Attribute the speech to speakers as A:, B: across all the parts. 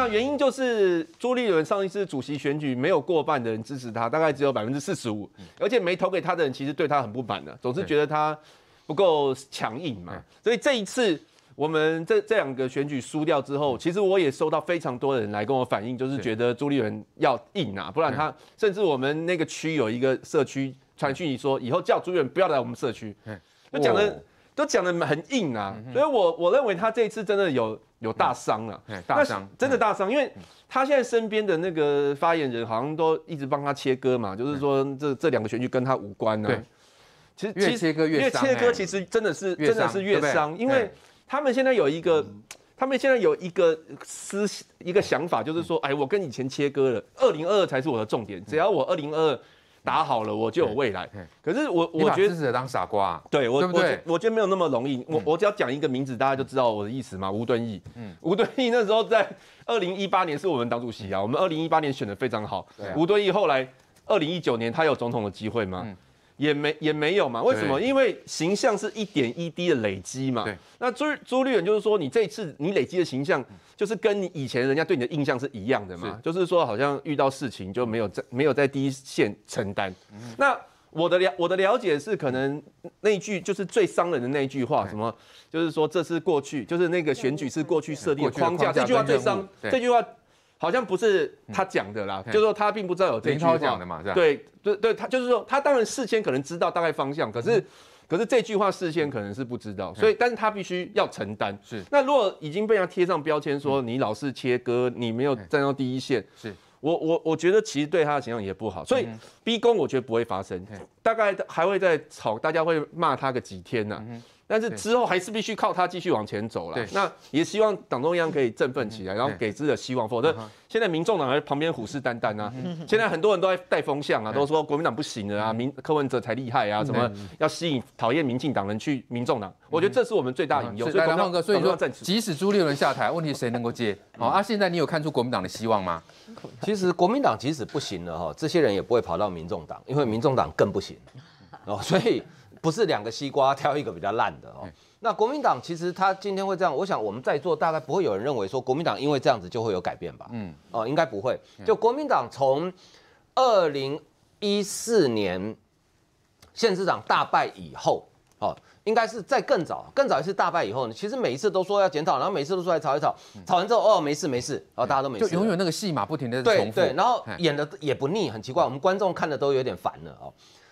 A: 那原因就是朱立伦上一次主席选举没有过半的人支持他，大概只有百分之四十五，而且没投给他的人其实对他很不满的，总是觉得他不够强硬嘛。所以这一次我们这这两个选举输掉之后，其实我也收到非常多人来跟我反映，就是觉得朱立伦要硬啊，不然他甚至我们那个区有一个社区传讯你说，以后叫朱立伦不要来我们社区。嗯，那讲的。都讲得很硬啊，所以我我认为他这一次真的有有大伤了，大伤真的大伤，因为他现在身边的那个发言人好像都一直帮他切割嘛，就是说这这两个选举跟他无关啊。对，其实越切割越伤，切割其实真的是真的是越伤，因为他们现在有一个他们现在有一个思一个想法，就是说，哎，我跟以前切割了，二零二二才是我的重点，只要我二零二二。打好了，我就有未来。可是我我觉得当傻瓜，对我我我觉得没有那么容易。我我只要讲一个名字，大家就知道我的意思嘛。吴敦义，嗯，吴敦义那时候在二零一八年是我们党主席啊。我们二零一八年选的非常好。吴敦义后来二零一九年他有总统的机会吗？也没也没有嘛？为什么？因为形象是一点一滴的累积嘛。那朱朱立伦就是说，你这次你累积的形象，就是跟你以前人家对你的印象是一样的嘛？就是说，好像遇到事情就没有在没有在第一线承担。那我的了我的了解是，可能那句就是最伤人的那一句话，什么？就是说，这是过去就是那个选举是过去设定框架，这句话最伤，这句话。好像不是他讲的啦，就是说他并不知道有这句话。讲的嘛，是吧？对对对，他就是说，他当然事先可能知道大概方向，可是可是这句话事先可能是不知道，所以但是他必须要承担。是，那如果已经被他贴上标签，说你老是切割，你没有站到第一线，是，我我我觉得其实对他的形象也不好，所以逼宫我觉得不会发生，大概还会再吵，大家会骂他个几天呢。但是之后还是必须靠他继续往前走了。那也希望党中央可以振奋起来，然后给自己的希望。否则现在民众党在旁边虎视眈眈啊，现在很多人都在带风向啊，都说国民党不行了啊，民柯文哲才厉害啊，什么要吸引讨厌民进党人去民众党。我觉得这是我们最大的隐忧。来，方哥，所以说即使朱立伦下台，问题谁能够接？好啊，现在你有看出国民党的希望吗？其实国民党即使不行了哈，这些人也不会跑到民众党，因
B: 为民众党更不行。哦，所以。不是两个西瓜挑一个比较烂的哦。那国民党其实他今天会这样，我想我们在座大概不会有人认为说国民党因为这样子就会有改变吧？嗯，哦，应该不会。就国民党从二零一四年县市长大败以后，哦，应该是在更早更早一次大败以后呢，其实每一次都说要检讨，然后每一次都出来吵一吵，吵完之后哦，没事没事，然、哦，大家都没事，就永远那个
A: 戏码不停的重复，对，然后演
B: 的也不腻，很奇怪，我们观众看的都有点烦了哦。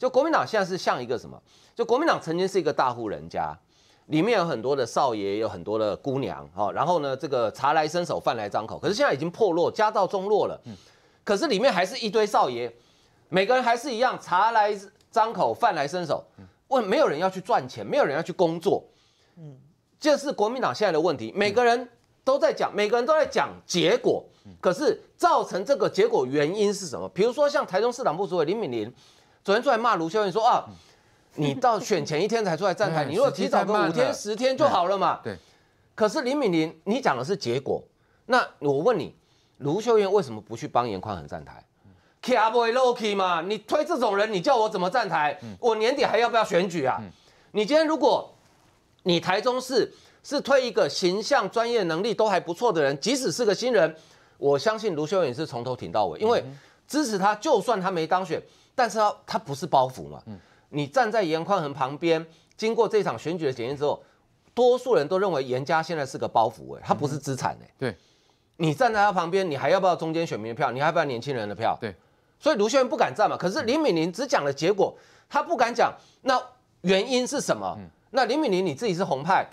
B: 就国民党现在是像一个什么？就国民党曾经是一个大户人家，里面有很多的少爷，有很多的姑娘啊。然后呢，这个茶来伸手，饭来张口。可是现在已经破落，家道中落了。嗯。可是里面还是一堆少爷，每个人还是一样茶来张口，饭来伸手。问没有人要去赚钱，没有人要去工作。嗯。这是国民党现在的问题。每个人都在讲，每个人都在讲结果。可是造成这个结果原因是什么？比如说像台中市党部主委林敏玲。昨天出来骂卢秀燕说啊，你到选前一天才出来站台，你如果提早个五天十天就好了嘛。对。可是林敏玲，你讲的是结果。那我问你，卢秀燕为什么不去帮严宽衡站台？卡不会 l o k i 嘛？你推这种人，你叫我怎么站台？我年底还要不要选举啊？你今天如果，你台中市是推一个形象、专业能力都还不错的人，即使是个新人，我相信卢秀燕是从头挺到尾，因为支持他，就算他没当选。但是他他不是包袱嘛？嗯，你站在严宽恒旁边，经过这场选举的检验之后，多数人都认为严家现在是个包袱，哎，他不是资产，哎，对。你站在他旁边，你还要不要中间选民的票？你还要不要年轻人的票？对。所以卢秀媛不敢站嘛。可是林敏玲只讲了结果，他不敢讲那原因是什么？那林敏玲你自己是红派，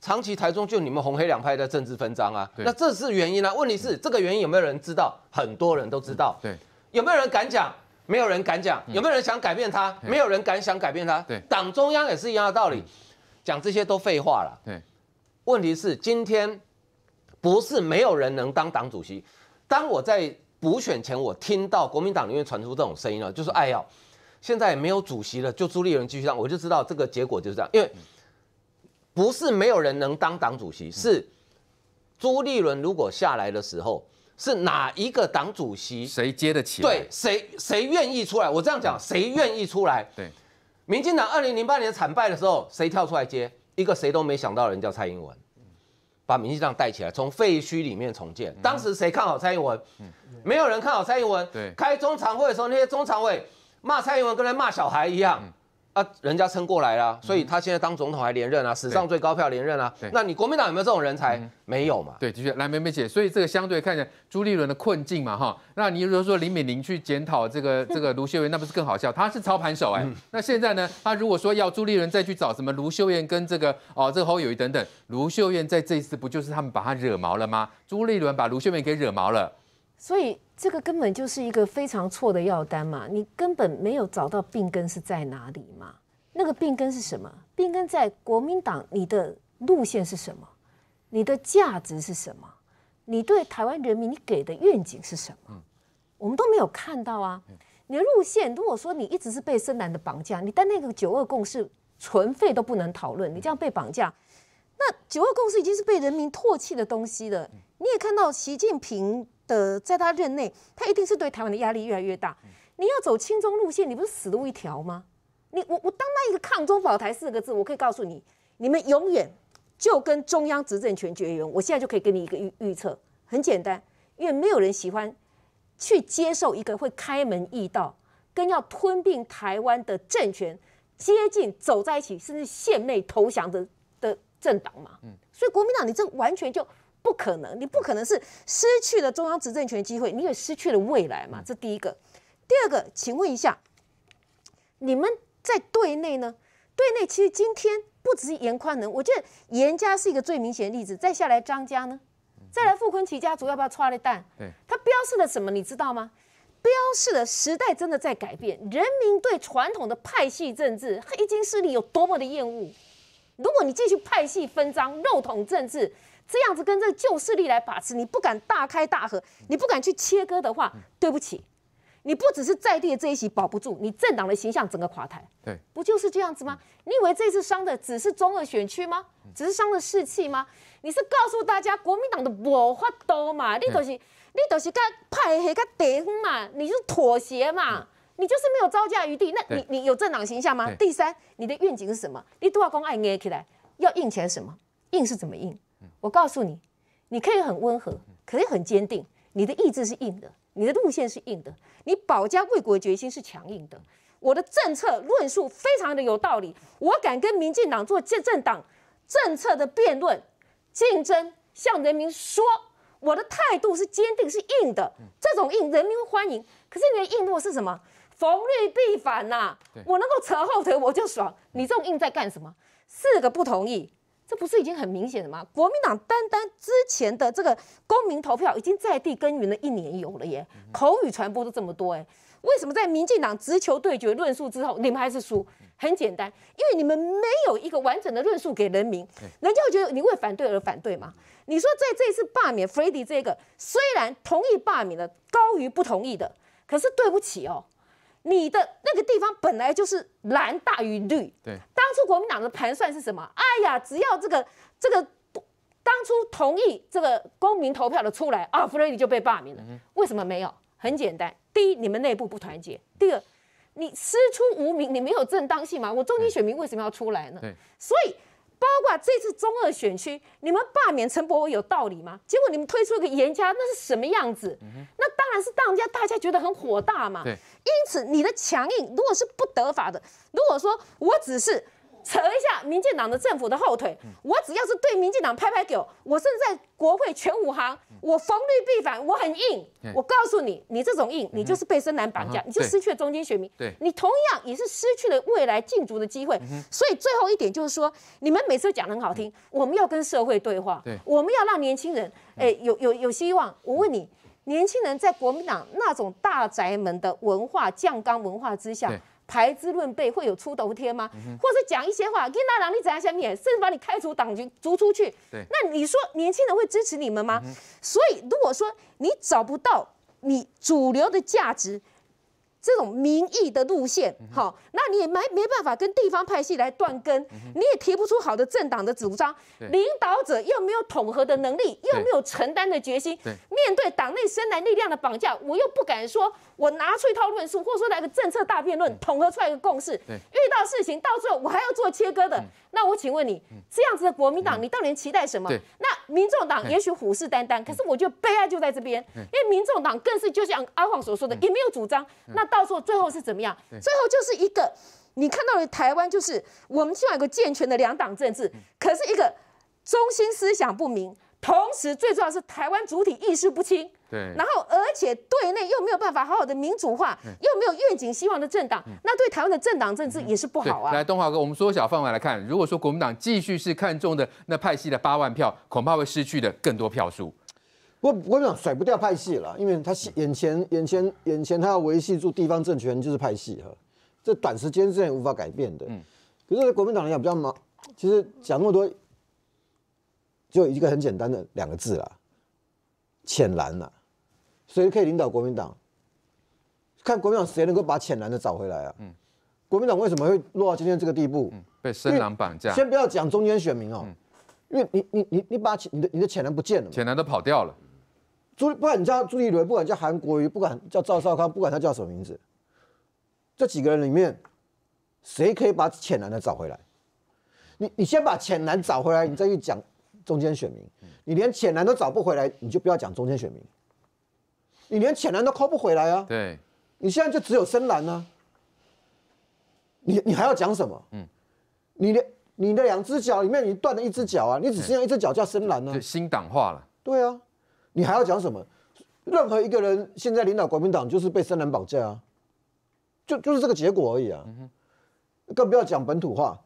B: 长期台中就你们红黑两派的政治分赃啊。那这是原因啊。问题是这个原因有没有人知道？很多人都知道。对。有没有人敢讲？没有人敢讲，有没有人想改变他？没有人敢想改变他。对，党中央也是一样的道理，讲这些都废话了。对，问题是今天不是没有人能当党主席。当我在补选前，我听到国民党里面传出这种声音了，就是哎呀，现在没有主席了，就朱立伦继续当，我就知道这个结果就是这样。因为不是没有人能当党主席，是朱立伦如果下来的时候。是哪一个党主席？谁接得起？对，谁谁愿意出来？我这样讲，谁愿意出来？对，民进党二零零八年惨败的时候，谁跳出来接？一个谁都没想到人叫蔡英文，把民进党带起来，从废墟里面重建。当时谁看好蔡英文？没有人看好蔡英文。对，开中常会的时候，那些中常委骂蔡英文跟在骂小孩一样。啊，人家撑过来了，所以他现在当总统还连任啊，史上最
A: 高票连任啊。
B: 那你国民党有没有这种
A: 人才？没有嘛。对，的确。来，梅梅姐，所以这个相对看来朱立伦的困境嘛，哈。那你如果说林敏玲去检讨这个 这个卢秀燕，那不是更好笑？她是操盘手哎。那现在呢？他如果说要朱立伦再去找什么卢秀燕跟这个哦，这个侯友谊等等，卢秀燕在这一次不就是他们把他惹毛了吗？朱立伦把卢秀燕给惹毛了，
C: 所以。这个根本就是一个非常错的药单嘛！你根本没有找到病根是在哪里嘛？那个病根是什么？病根在国民党？你的路线是什么？你的价值是什么？你对台湾人民你给的愿景是什么？我们都没有看到啊！你的路线，如果说你一直是被深蓝的绑架，你但那个九二共识存废都不能讨论，你这样被绑架，那九二共识已经是被人民唾弃的东西了。你也看到习近平。的在他任内，他一定是对台湾的压力越来越大。你要走亲中路线，你不是死路一条吗？你我我当那一个抗中保台四个字，我可以告诉你，你们永远就跟中央执政权绝缘。我现在就可以给你一个预预测，很简单，因为没有人喜欢去接受一个会开门易道跟要吞并台湾的政权接近走在一起，甚至献媚投降的的政党嘛。所以国民党，你这完全就。不可能，你不可能是失去了中央执政权机会，你也失去了未来嘛。这第一个，第二个，请问一下，你们在队内呢？队内其实今天不只是严宽能，我觉得严家是一个最明显的例子。再下来张家呢？再来傅坤其家族，要不要搓了蛋？它他标示了什么？你知道吗？标示了时代真的在改变，人民对传统的派系政治和金势力有多么的厌恶。如果你继续派系分赃、肉统政治，这样子跟这旧势力来把持，你不敢大开大合，你不敢去切割的话，对不起，你不只是在地的这一席保不住，你政党的形象整个垮台。对，不就是这样子吗？你以为这次伤的只是中二选区吗？只是伤了士气吗？你是告诉大家，国民党的无法度嘛？你就是你就是跟派系跟地分嘛？你是妥协嘛？你就是没有招架余地。那你你有政党形象吗？第三，你的愿景是什么？你都要讲爱硬起来，要硬起来什么？硬是怎么硬？我告诉你，你可以很温和，可以很坚定。你的意志是硬的，你的路线是硬的，你保家卫国的决心是强硬的。我的政策论述非常的有道理，我敢跟民进党做政政党政策的辩论竞争，向人民说我的态度是坚定，是硬的。这种硬人民欢迎，可是你的硬诺是什么？逢绿必反呐！我能够扯后腿我就爽，你这种硬在干什么？四个不同意。不是已经很明显了吗？国民党单单之前的这个公民投票，已经在地耕耘了一年有了耶，口语传播都这么多哎，为什么在民进党直球对决论述之后，你们还是输？很简单，因为你们没有一个完整的论述给人民，人家会觉得你为反对而反对吗？你说在这次罢免 f r e d d y 这个，虽然同意罢免的高于不同意的，可是对不起哦，你的那个地方本来就是蓝大于绿。对。初国民党的盘算是什么？哎呀，只要这个这个当初同意这个公民投票的出来，啊，弗雷利就被罢免了。为什么没有？很简单，第一，你们内部不团结；第二，你师出无名，你没有正当性嘛。我中间选民为什么要出来呢？所以，包括这次中二选区，你们罢免陈伯文有道理吗？结果你们推出一个严家，那是什么样子？那当然是当家，大家觉得很火大嘛。因此，你的强硬如果是不得法的，如果说我只是。扯一下民进党的政府的后腿，我只要是对民进党拍拍狗，我甚至在国会全五行，我逢绿必反，我很硬。我告诉你，你这种硬，你就是被深蓝绑架，你就失去了中间选民。你同样也是失去了未来竞逐的机会。所以最后一点就是说，你们每次讲的很好听，我们要跟社会对话，我们要让年轻人哎有有有希望。我问你，年轻人在国民党那种大宅门的文化酱缸文化之下？排资论辈会有出头天吗？或者讲一些话，跟那党你怎样想免，甚至把你开除党籍、逐出去。那你说年轻人会支持你们吗？所以如果说你找不到你主流的价值，这种民意的路线，好，那你也没没办法跟地方派系来断根，你也提不出好的政党的主张，领导者又没有统合的能力，又没有承担的决心，面对党内生来力量的绑架，我又不敢说，我拿出一套论述，或者说来个政策大辩论，统合出来一个共识，遇到事情到最后我还要做切割的。那我请问你，这样子的国民党，你到底期待什么？那民众党也许虎视眈眈，可是我觉得悲哀就在这边，因为民众党更是就像阿黄所说的，也没有主张。那到时候最后是怎么样？最后就是一个，你看到的台湾就是我们希望有个健全的两党政治，可是一个中心思想不明，同时最重要是台湾主体意识不清。然后，而且对内又没有办法好好的民主化，又没有愿景希望的政党，那对台湾的政党政治也是不好啊。来，
A: 东华哥，我们缩小范围来看，如果说国民党继续是看中的那派系的八万票，恐怕会失去的更多票数。
D: 我跟你党甩不掉派系了，因为他眼前、眼前、眼前，他要维系住地方政权就是派系哈，这短时间之内无法改变的。嗯，可是国民党来讲比较忙，其实讲那么多，就一个很简单的两个字啦，浅蓝了。谁可以领导国民党？看国民党谁能够把浅蓝的找回来啊？国民党为什么会落到今天这个地步？被
A: 深蓝绑架。先不
D: 要讲中间选民哦，因为你你你你把你的你的浅蓝不见了，浅蓝都跑掉了。朱不管叫朱立伦，不管叫韩国瑜，不管叫赵少康，不管他叫什么名字，这几个人里面，谁可以把浅蓝的找回来？你你先把浅蓝找回来，你再去讲中间选民。你连浅蓝都找不回来，你就不要讲中间选民。你连浅蓝都抠不回来啊！对，你现在就只有深蓝啊！你你还要讲什么？嗯，你的你的两只脚里面，你断了一只脚啊！你只剩下一只脚叫深蓝呢。新党化了。对啊，你还要讲什么？任何一个人现在领导国民党，就是被深蓝绑架啊！就就是这个结果而已啊！更不要讲本土化，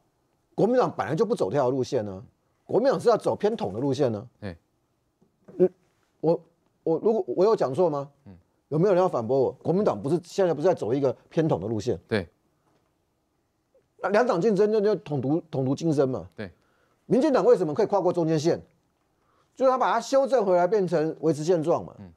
D: 国民党本来就不走这条路线呢。国民党是要走偏统的路线呢。嗯，我。我如果我有讲错吗？嗯，有没有人要反驳我？国民党不是现在不是在走一个偏统的路线？对。那两党竞争就就统独统独竞争嘛？对。民进党为什么可以跨过中间线？就是他把它修正回来，变成维持现状嘛？嗯。